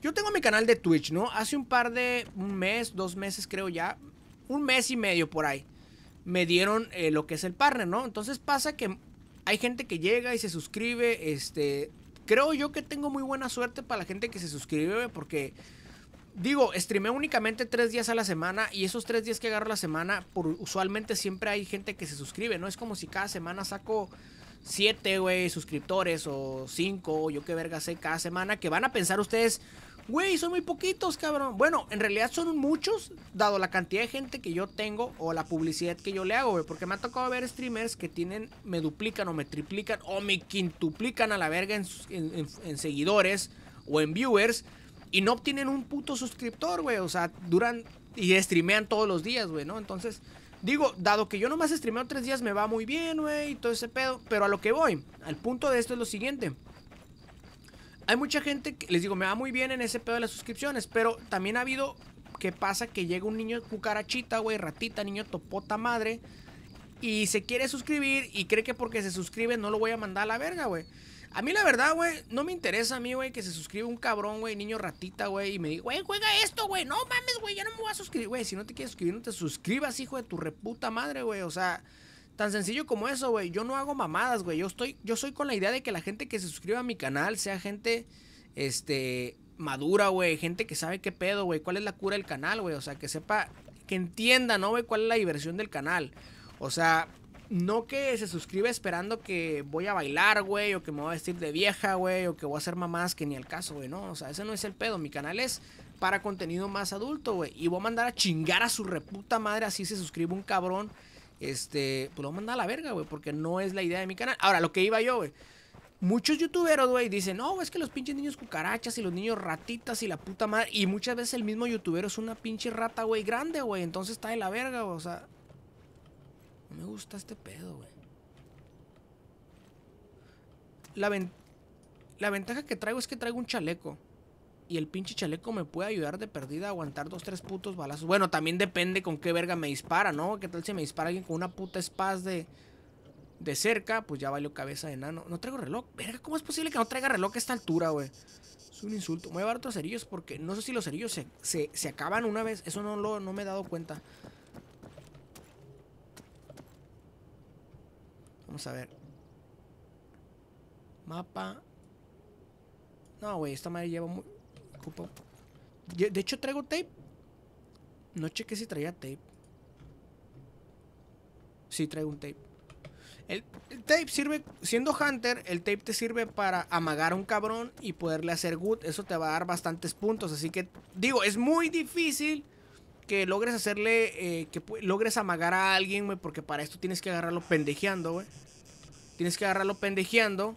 Yo tengo mi canal de Twitch, ¿no? Hace un par de, un mes, dos meses creo ya, un mes y medio por ahí, me dieron eh, lo que es el partner, ¿no? Entonces pasa que hay gente que llega y se suscribe, este, creo yo que tengo muy buena suerte para la gente que se suscribe, porque digo, streamé únicamente tres días a la semana y esos tres días que agarro la semana, por, usualmente siempre hay gente que se suscribe, ¿no? Es como si cada semana saco siete, güey, suscriptores o cinco, yo qué verga sé, cada semana, que van a pensar ustedes, Güey, son muy poquitos, cabrón. Bueno, en realidad son muchos, dado la cantidad de gente que yo tengo o la publicidad que yo le hago, güey. Porque me ha tocado ver streamers que tienen, me duplican o me triplican o me quintuplican a la verga en, seguidores o en viewers y no obtienen un puto suscriptor, güey. O sea, duran y streamean todos los días, güey, ¿no? Entonces, digo, dado que yo nomás streameo tres días, me va muy bien, güey, y todo ese pedo. Pero a lo que voy, al punto de esto es lo siguiente hay mucha gente que les digo, me va muy bien en ese pedo de las suscripciones, pero también ha habido que pasa que llega un niño cucarachita, güey, ratita, niño topota madre, y se quiere suscribir y cree que porque se suscribe no lo voy a mandar a la verga, güey. A mí la verdad, güey, no me interesa a mí, güey, que se suscribe un cabrón, güey, niño ratita, güey, y me diga, güey, juega esto, güey, no mames, güey, ya no me voy a suscribir, güey, si no te quieres suscribir, no te suscribas, hijo de tu reputa madre, güey, o sea... Tan sencillo como eso, güey. Yo no hago mamadas, güey. Yo estoy, yo soy con la idea de que la gente que se suscriba a mi canal sea gente, este, madura, güey. Gente que sabe qué pedo, güey. Cuál es la cura del canal, güey. O sea, que sepa, que entienda, ¿no, güey? Cuál es la diversión del canal. O sea, no que se suscriba esperando que voy a bailar, güey, o que me voy a vestir de vieja, güey, o que voy a hacer mamadas que ni al caso, güey, no, o sea, ese no es el pedo, mi canal es para contenido más adulto, güey, y voy a mandar a chingar a su reputa madre así se suscribe un cabrón este, pues lo a la verga, güey, porque no es la idea de mi canal. Ahora, lo que iba yo, güey. Muchos youtuberos, güey, dicen, no, es que los pinches niños cucarachas y los niños ratitas y la puta madre. Y muchas veces el mismo youtuber es una pinche rata, güey, grande, güey. Entonces está de la verga, güey. O sea, no me gusta este pedo, güey. La, la ventaja que traigo es que traigo un chaleco. Y el pinche chaleco me puede ayudar de perdida a aguantar dos, tres putos balazos. Bueno, también depende con qué verga me dispara, ¿no? ¿Qué tal si me dispara alguien con una puta spaz de, de cerca? Pues ya valió cabeza de enano. No traigo reloj. Verga, ¿cómo es posible que no traiga reloj a esta altura, güey? Es un insulto. voy a llevar otros cerillos porque no sé si los cerillos se, acaban una vez. Eso no, lo, no me he dado cuenta. Vamos a ver. Mapa. No, güey, esta madre lleva muy de hecho, traigo tape. No cheque si traía tape. Si traigo un tape. El, tape sirve, siendo Hunter, el tape te sirve para amagar a un cabrón y poderle hacer good. Eso te va a dar bastantes puntos. Así que, digo, es muy difícil que logres hacerle, eh, que logres amagar a alguien, porque para esto tienes que agarrarlo pendejeando, Tienes que agarrarlo pendejeando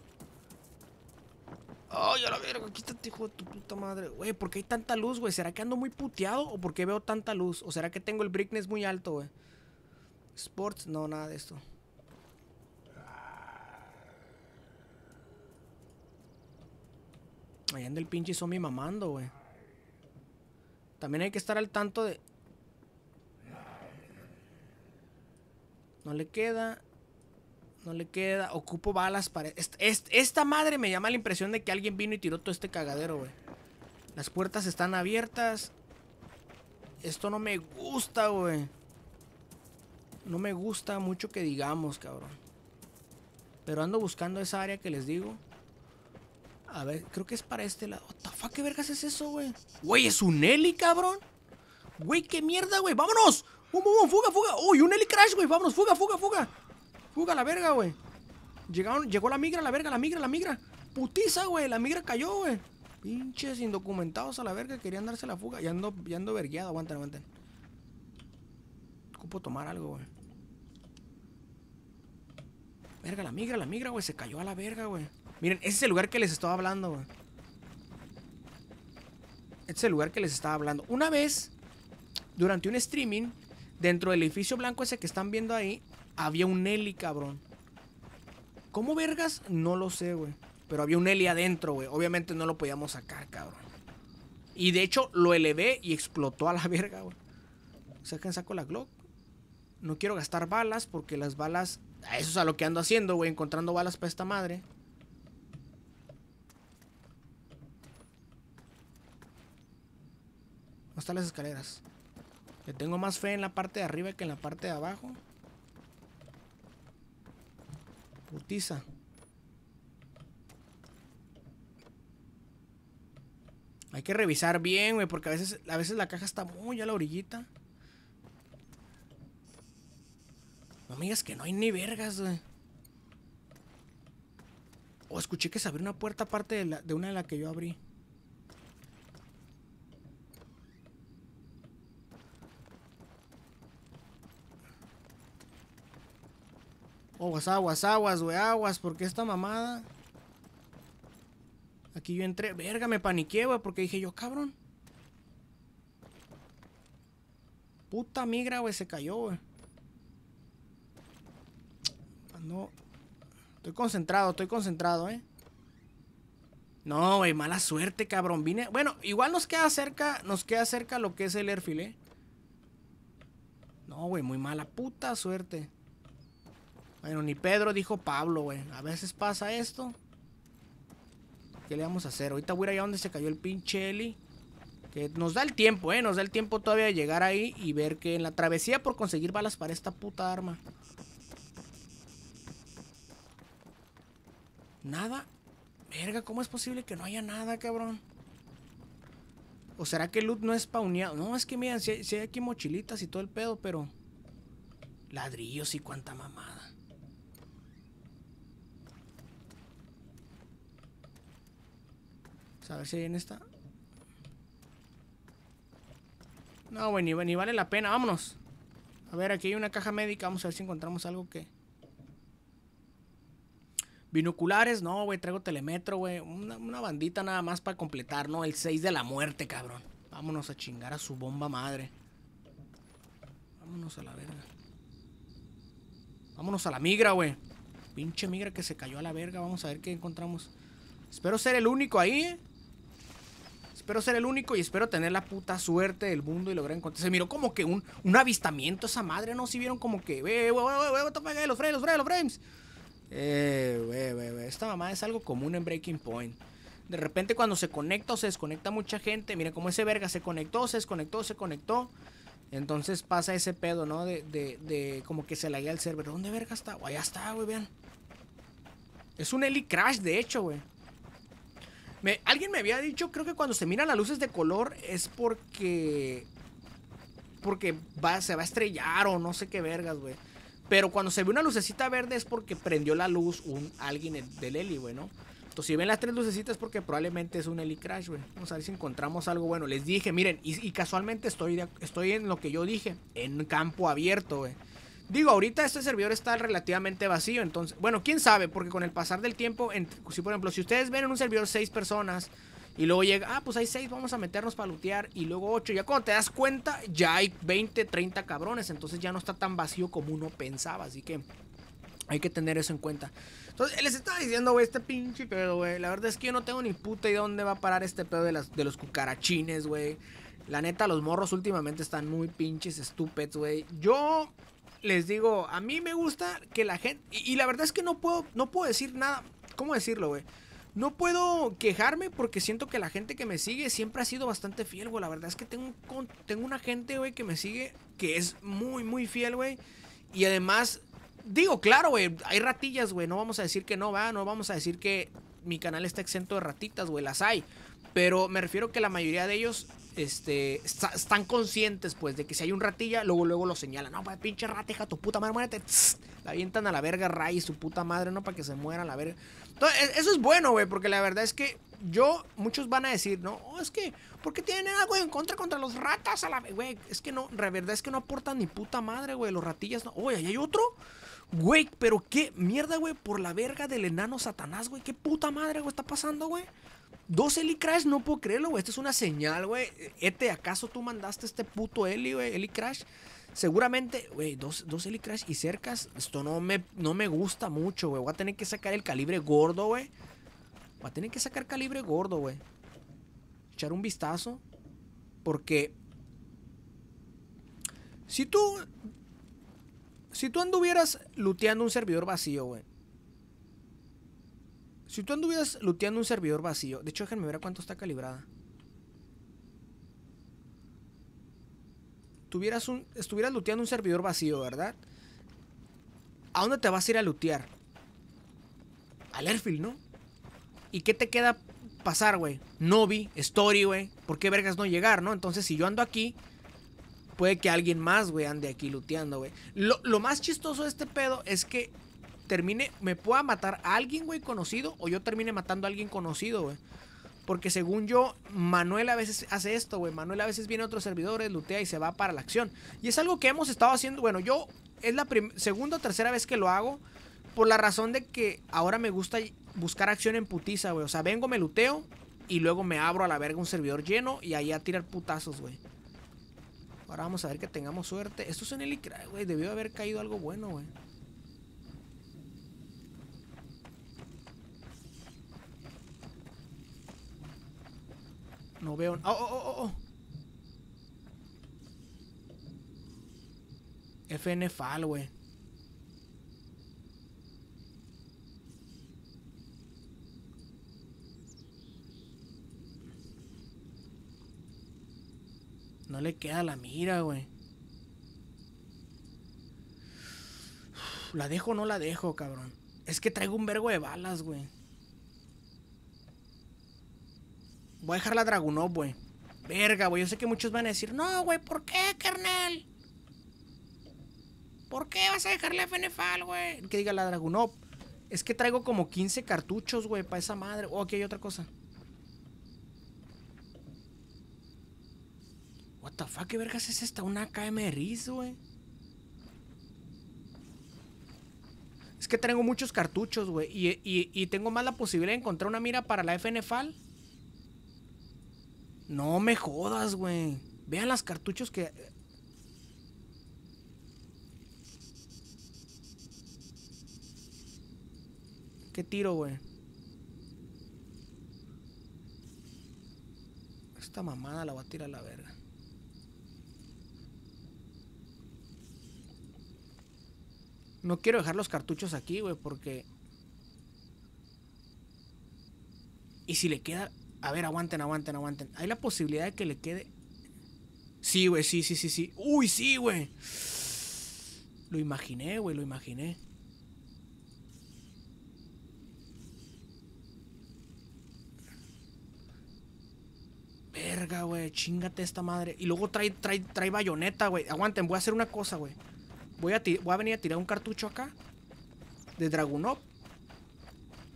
Ay, ya la verga, aquí hijo de tu puta madre. Güey, ¿por qué hay tanta luz, güey? ¿Será que ando muy puteado o por qué veo tanta luz? ¿O será que tengo el brightness muy alto, güey? Sports, no, nada de esto. Allá anda el pinche zombie mamando, güey. También hay que estar al tanto de... No le queda no le queda, ocupo balas para... esta madre me llama la impresión de que alguien vino y tiró todo este cagadero, güey. Las puertas están abiertas. Esto no me gusta, güey. No me gusta mucho que digamos, cabrón. Pero ando buscando esa área que les digo. A ver, creo que es para este lado. ¿qué vergas es eso, güey? Güey, es un heli, cabrón. Güey, qué mierda, güey. ¡Vámonos! ¡Bum, fuga! ¡Uy, un heli crash, güey! ¡Vámonos! ¡Fuga, fuga, fuga! Fuga la verga, güey. Llegaron, llegó la migra, la verga, la migra, la migra. Putiza, güey. La migra cayó, güey. Pinches indocumentados a la verga. Querían darse la fuga. Ya ando, ya ando vergueado. Aguanten, aguanten. Ocupo tomar algo, güey. Verga, la migra, la migra, güey. Se cayó a la verga, güey. Miren, ese es el lugar que les estaba hablando, güey. es el lugar que les estaba hablando. Una vez, durante un streaming, dentro del edificio blanco ese que están viendo ahí, había un Eli, cabrón. ¿Cómo vergas? No lo sé, güey. Pero había un Eli adentro, güey. Obviamente no lo podíamos sacar, cabrón. Y de hecho lo elevé y explotó a la (laughs) verga, güey. Sacan, saco la Glock. No quiero gastar balas porque las balas. Eso es a lo que ando haciendo, güey. Encontrando balas para esta madre. ¿Dónde están las escaleras? Que tengo más fe en la parte de arriba que en la parte de abajo putiza. Hay que revisar bien, güey, porque a veces, a veces la caja está muy a la orillita. No me digas que no hay ni vergas, güey. O oh, escuché que se abrió una puerta aparte de, la, de una de las que yo abrí. Aguas, aguas, aguas, güey, aguas, porque esta mamada. Aquí yo entré. Verga, me paniqué, wey, porque dije yo, cabrón. Puta migra, güey, se cayó, güey. No. Estoy concentrado, estoy concentrado, eh. No, güey, mala suerte, cabrón. Vine. Bueno, igual nos queda cerca, nos queda cerca lo que es el airfield, eh. No, güey, muy mala puta suerte. Bueno, ni Pedro dijo Pablo, güey. A veces pasa esto. ¿Qué le vamos a hacer? Ahorita voy a ir allá donde se cayó el pinche Que nos da el tiempo, ¿eh? Nos da el tiempo todavía de llegar ahí y ver que en la travesía por conseguir balas para esta puta arma. Nada. Verga, ¿cómo es posible que no haya nada, cabrón? ¿O será que el loot no es pauneado? No, es que miren, si hay, aquí mochilitas y todo el pedo, pero... Ladrillos y cuánta mamada. a ver si hay en esta. No, güey, ni, vale la pena. Vámonos. A ver, aquí hay una caja médica. Vamos a ver si encontramos algo que... Binoculares, no, güey, traigo telemetro, güey. Una, bandita nada más para completar, ¿no? El 6 de la muerte, cabrón. Vámonos a chingar a su bomba madre. Vámonos a la verga. Vámonos a la migra, güey. Pinche migra que se cayó a la verga. Vamos a ver qué encontramos. Espero ser el único ahí, ¿eh? espero ser el único y espero tener la puta suerte del mundo y lograr encontrar. Se miró como que un, un avistamiento esa madre, ¿no? Si vieron como eh, eh, eh, que, los frames, los los frames. Eh, Esta mamá es algo común en Breaking Point. De repente cuando se conecta o se desconecta mucha gente, mira como ese verga se conectó, se desconectó, se conectó. Entonces pasa ese pedo, ¿no? De, de, como que se la guía el server. ¿Dónde verga está? Oh, allá está, wey, vean. Es un heli crash, de hecho, güey alguien me había dicho, creo que cuando se miran las luces de color es porque. Porque va, se va a estrellar o no sé qué vergas, güey. Pero cuando se ve una lucecita verde es porque prendió la luz un alguien del heli, güey, ¿no? Entonces, si ven las tres lucecitas, es porque probablemente es un heli crash, güey. Vamos a ver si encontramos algo bueno. Les dije, miren, y, casualmente estoy, estoy en lo que yo dije, en campo abierto, güey. Digo, ahorita este servidor está relativamente vacío, entonces, bueno, quién sabe, porque con el pasar del tiempo, si por ejemplo, si ustedes ven en un servidor seis personas y luego llega, ah, pues hay seis, vamos a meternos para lootear y luego ocho, ya cuando te das cuenta, ya hay 20, 30 cabrones, entonces ya no está tan vacío como uno pensaba, así que hay que tener eso en cuenta. Entonces, les estaba diciendo, güey, este pinche pedo, güey, la verdad es que yo no tengo ni puta idea dónde va a parar este pedo de, las, de los cucarachines, güey. La neta, los morros últimamente están muy pinches estúpidos, güey. Yo les digo, a mí me gusta que la gente... Y, la verdad es que no puedo, no puedo decir nada. ¿Cómo decirlo, güey? No puedo quejarme porque siento que la gente que me sigue siempre ha sido bastante fiel, güey. La verdad es que tengo, tengo una gente, güey, que me sigue que es muy, muy fiel, güey. Y además, digo, claro, güey, hay ratillas, güey. No vamos a decir que no, va. No vamos a decir que mi canal está exento de ratitas, güey. Las hay. Pero me refiero que la mayoría de ellos este, están conscientes, pues, de que si hay un ratilla, luego, luego lo señalan. No, pues, pinche rateja, tu puta madre, muérete. la avientan a la verga, Ray, su puta madre, no, para que se muera la verga. Entonces, e, eso es bueno, güey, porque la verdad es que yo, muchos van a decir, no, es que, ¿por qué tienen algo en contra contra los ratas? A la, güey, es que no, la verdad es que no aportan ni puta madre, güey, los ratillas no. Oye, ¿ahí hay otro? Güey, pero qué mierda, güey, por la verga del enano Satanás, güey, qué puta madre, güey, está pasando, güey. Dos Eli no puedo creerlo, güey. Esto es una señal, güey. Ete, ¿acaso tú mandaste este puto Heli, güey? Eli Crash. Seguramente, güey, dos, dos Crash y cercas. Esto no me, no me gusta mucho, güey. Voy a tener que sacar el calibre gordo, güey. Voy a tener que sacar calibre gordo, güey. Echar un vistazo. Porque. Si tú. Si tú anduvieras luteando un servidor vacío, güey. Si tú anduvieras luteando un servidor vacío, de hecho déjenme ver a cuánto está calibrada. Tuvieras un, estuvieras luteando un servidor vacío, ¿verdad? ¿A dónde te vas a ir a lootear? Al Airfield, ¿no? ¿Y qué te queda pasar, güey? Novi, Story, güey. ¿Por qué vergas no llegar, no? Entonces, si yo ando aquí, puede que alguien más, güey, ande aquí luteando, güey. Lo, lo, más chistoso de este pedo es que termine, me pueda matar a alguien, güey, conocido, o yo termine matando a alguien conocido, güey. Porque según yo, Manuel a veces hace esto, güey. Manuel a veces viene a otros servidores, lutea y se va para la acción. Y es algo que hemos estado haciendo. Bueno, yo es la segunda o tercera vez que lo hago. Por la razón de que ahora me gusta buscar acción en putiza, güey. O sea, vengo, me luteo y luego me abro a la verga un servidor lleno y ahí a tirar putazos, güey. Ahora vamos a ver que tengamos suerte. Esto es en el güey. Debió haber caído algo bueno, güey. No veo. Oh, oh, oh, oh. FN FAL, güey. No le queda la mira, güey. ¿La dejo o no la dejo, cabrón? Es que traigo un vergo de balas, güey. Voy a dejar la Dragunov, güey. Verga, güey. Yo sé que muchos van a decir, no, güey, ¿por qué, carnal? ¿Por qué vas a dejar la FNFAL, güey? Que diga la Dragunov. Es que traigo como 15 cartuchos, güey, para esa madre. Oh, aquí hay otra cosa. What ¿qué vergas es esta? Una AKM Riz, güey. Es que traigo muchos cartuchos, güey. Y, y, tengo más la posibilidad de encontrar una mira para la FNFAL. No me jodas, güey. Vean las cartuchos que. ¿Qué tiro, güey? Esta mamada la va a tirar a la verga. No quiero dejar los cartuchos aquí, güey, porque... ¿Y si le queda a ver, aguanten, aguanten, aguanten. Hay la posibilidad de que le quede. Sí, güey, sí, sí, sí, sí. Uy, sí, güey. Lo imaginé, güey, lo imaginé. Verga, güey, chingate esta madre. Y luego trae, trae, trae bayoneta, güey. Aguanten, voy a hacer una cosa, güey. Voy a, voy a venir a tirar un cartucho acá. De Dragunov.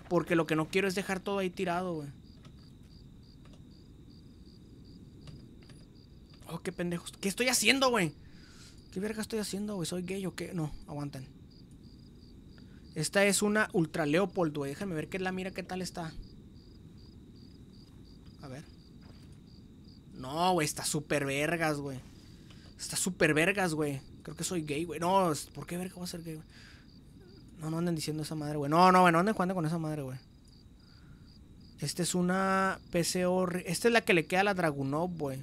Porque lo que no quiero es dejar todo ahí tirado, güey. Oh, qué pendejos. ¿Qué estoy haciendo, güey? ¿Qué verga estoy haciendo, güey? ¿Soy gay o qué? No, aguanten. Esta es una Ultra Leopold, güey. Eh. Déjame ver qué es la mira, qué tal está. A ver. No, güey, está súper vergas, güey. Está súper vergas, güey. Creo que soy gay, güey. No, ¿por qué verga voy a ser gay, güey? No, no anden diciendo esa madre, güey. No, no, güey, no anden jugando con esa madre, güey. Esta es una PCO. Esta es la que le queda a la Dragunov, güey.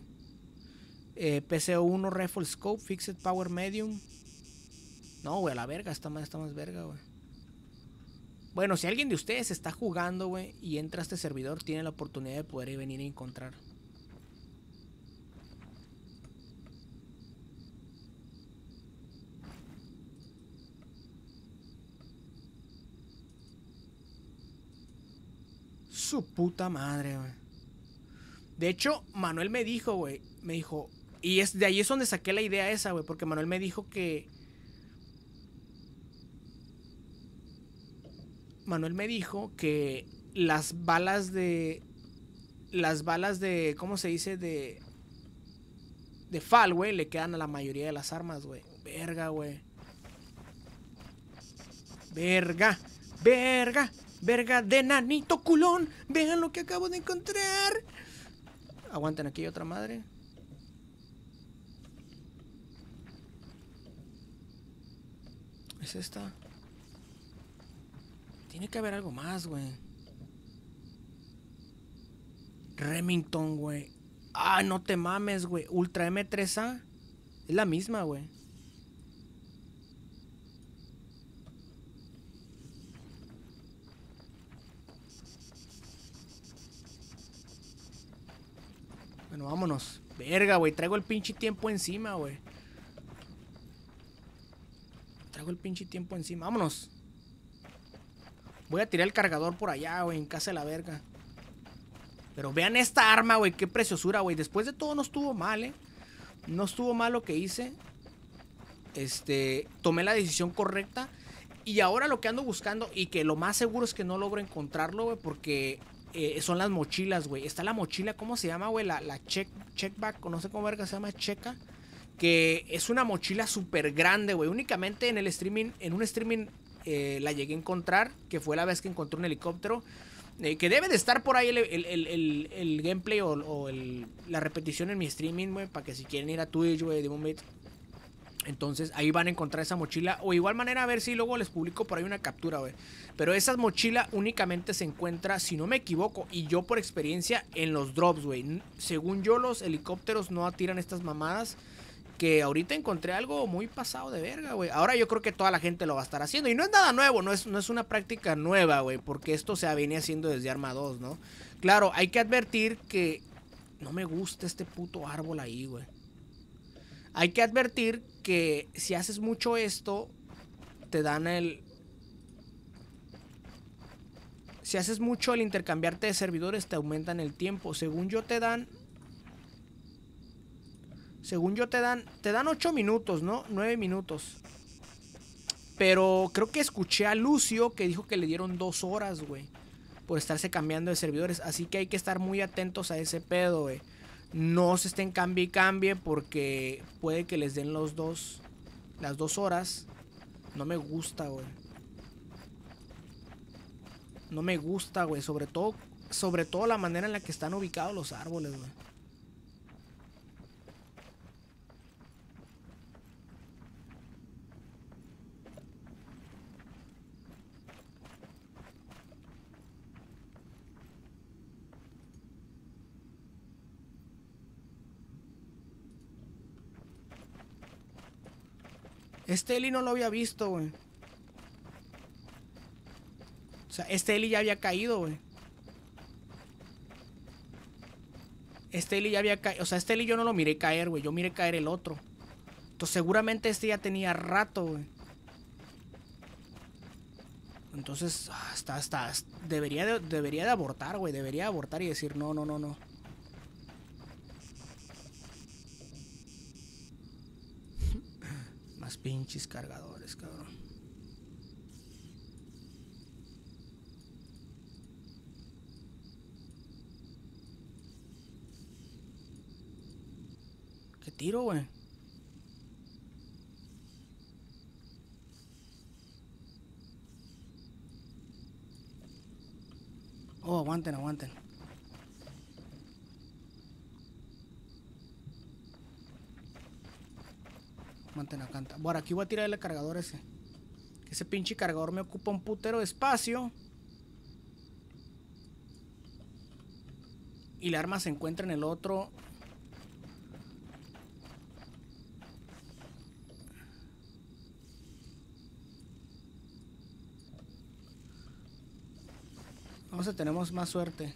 Eh, PCO1 Rifle Scope, Fixed Power Medium. No, güey, a la verga, está más, está más verga, güey. Bueno, si alguien de ustedes está jugando, güey, y entra a este servidor, tiene la oportunidad de poder venir a encontrar. Su puta madre, güey. De hecho, Manuel me dijo, güey, me dijo, y es, de ahí es donde saqué la idea esa, güey, porque Manuel me dijo que... Manuel me dijo que las balas de... Las balas de... ¿Cómo se dice? De... De Fal, güey, le quedan a la mayoría de las armas, güey. Verga, güey. Verga, verga, verga de nanito culón. Vean lo que acabo de encontrar. Aguanten aquí otra madre. ¿Es esta? Tiene que haber algo más, güey. Remington, güey. Ah, no te mames, güey. Ultra M3A. Es la misma, güey. Bueno, vámonos. Verga, güey. Traigo el pinche tiempo encima, güey. Dejo el pinche tiempo encima. Vámonos. Voy a tirar el cargador por allá, güey, en casa de la verga. Pero vean esta arma, güey, qué preciosura, güey. Después de todo no estuvo mal, ¿eh? No estuvo mal lo que hice. Este, tomé la decisión correcta. Y ahora lo que ando buscando, y que lo más seguro es que no logro encontrarlo, güey, porque eh, son las mochilas, güey. Está la mochila, ¿cómo se llama, güey? La, check, checkback, no sé cómo verga se llama, checa que es una mochila súper grande, güey. Únicamente en el streaming, en un streaming eh, la llegué a encontrar, que fue la vez que encontré un helicóptero. Eh, que debe de estar por ahí el, gameplay o, la repetición en mi streaming, güey, para que si quieren ir a Twitch, güey, de momento Entonces ahí van a encontrar esa mochila. O igual manera a ver si luego les publico por ahí una captura, güey. Pero esa mochila únicamente se encuentra, si no me equivoco, y yo por experiencia, en los drops, güey. Según yo, los helicópteros no atiran estas mamadas que ahorita encontré algo muy pasado de verga, güey. Ahora yo creo que toda la gente lo va a estar haciendo. Y no es nada nuevo, no es, no es una práctica nueva, güey, porque esto se venido haciendo desde Arma 2, ¿no? Claro, hay que advertir que no me gusta este puto árbol ahí, güey. Hay que advertir que si haces mucho esto, te dan el... Si haces mucho el intercambiarte de servidores, te aumentan el tiempo. Según yo te dan según yo te dan, te dan 8 minutos, ¿no? 9 minutos. Pero creo que escuché a Lucio que dijo que le dieron 2 horas, güey. Por estarse cambiando de servidores. Así que hay que estar muy atentos a ese pedo, güey. No se estén cambie y cambie porque puede que les den los dos, las 2 horas. No me gusta, güey. No me gusta, güey. Sobre todo, sobre todo la manera en la que están ubicados los árboles, güey. Este Eli no lo había visto, güey. O sea, este Eli ya había caído, güey. Este Eli ya había caído. O sea, este Eli yo no lo miré caer, güey. Yo miré caer el otro. Entonces, seguramente este ya tenía rato, güey. Entonces, hasta, ah, hasta, debería de, debería de abortar, güey. Debería abortar y decir, no, no, no, no. pinches cargadores, cabrón. ¿Qué tiro, güey? Oh, aguanten, aguanten. Bueno, aquí voy a tirar el cargador ese. Ese pinche cargador me ocupa un putero de espacio. Y la arma se encuentra en el otro. Vamos a tenemos más suerte.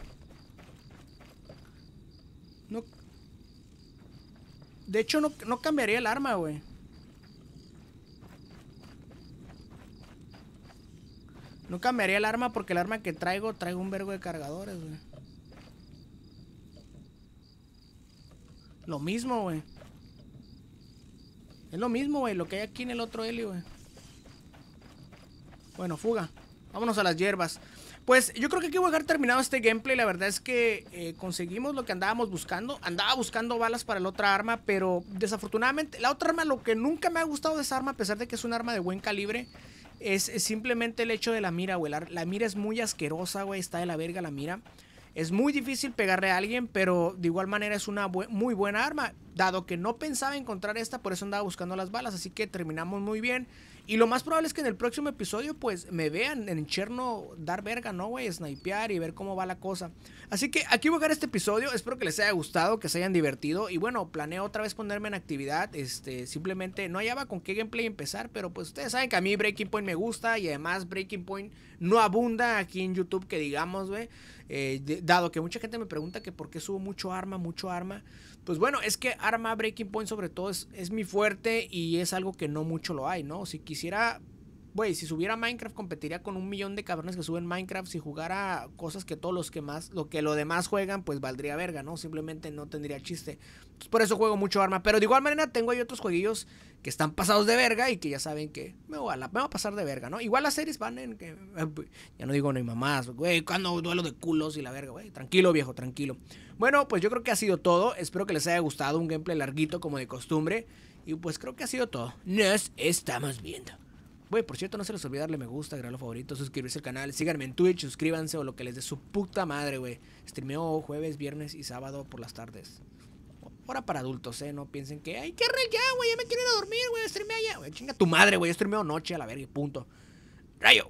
No. De hecho, no, no cambiaría el arma, güey. No cambiaría el arma porque el arma que traigo, traigo un vergo de cargadores, güey. Lo mismo, güey. Es lo mismo, güey, lo que hay aquí en el otro helio, güey. Bueno, fuga. Vámonos a las hierbas. Pues yo creo que aquí voy a haber terminado este gameplay. La verdad es que eh, conseguimos lo que andábamos buscando. Andaba buscando balas para el otra arma, pero desafortunadamente... La otra arma, lo que nunca me ha gustado de esa arma, a pesar de que es un arma de buen calibre es, simplemente el hecho de la mira, güey. La, mira es muy asquerosa, güey. Está de la verga la mira. Es muy difícil pegarle a alguien, pero de igual manera es una muy buena arma. Dado que no pensaba encontrar esta, por eso andaba buscando las balas. Así que terminamos muy bien. Y lo más probable es que en el próximo episodio, pues me vean en Cherno dar verga, ¿no, güey? Snipear y ver cómo va la cosa. Así que aquí voy a este episodio. Espero que les haya gustado, que se hayan divertido. Y bueno, planeo otra vez ponerme en actividad. Este, simplemente no hallaba con qué gameplay empezar. Pero pues ustedes saben que a mí Breaking Point me gusta. Y además, Breaking Point no abunda aquí en YouTube, que digamos, güey. Eh, dado que mucha gente me pregunta que por qué subo mucho arma, mucho arma. Pues bueno, es que Arma Breaking Point sobre todo es, es mi fuerte y es algo que no mucho lo hay, ¿no? Si quisiera güey, si subiera Minecraft competiría con un millón de cabrones que suben Minecraft. Si jugara cosas que todos los que más, lo que lo demás juegan, pues valdría verga, ¿no? Simplemente no tendría chiste. Pues por eso juego mucho arma. Pero de igual manera tengo ahí otros jueguillos que están pasados de verga y que ya saben que me voy a, pasar de verga, ¿no? Igual las series van en que... (laughs) Ya no digo no hay mamás, güey, cuando duelo de culos y la verga, güey. Tranquilo, viejo, tranquilo. Bueno, pues yo creo que ha sido todo. Espero que les haya gustado un gameplay larguito como de costumbre. Y pues creo que ha sido todo. Nos estamos viendo. Güey, por cierto, no se les olvide darle me gusta, los favorito, suscribirse al canal, síganme en Twitch, suscríbanse o lo que les dé su puta madre, güey. Streameo jueves, viernes y sábado por las tardes. Hora para adultos, ¿eh? No piensen que, ay, qué re güey, ya me quiero ir a dormir, güey, streamea ya. Wey, chinga tu madre, güey, streameo noche a la verga, y punto. Rayo.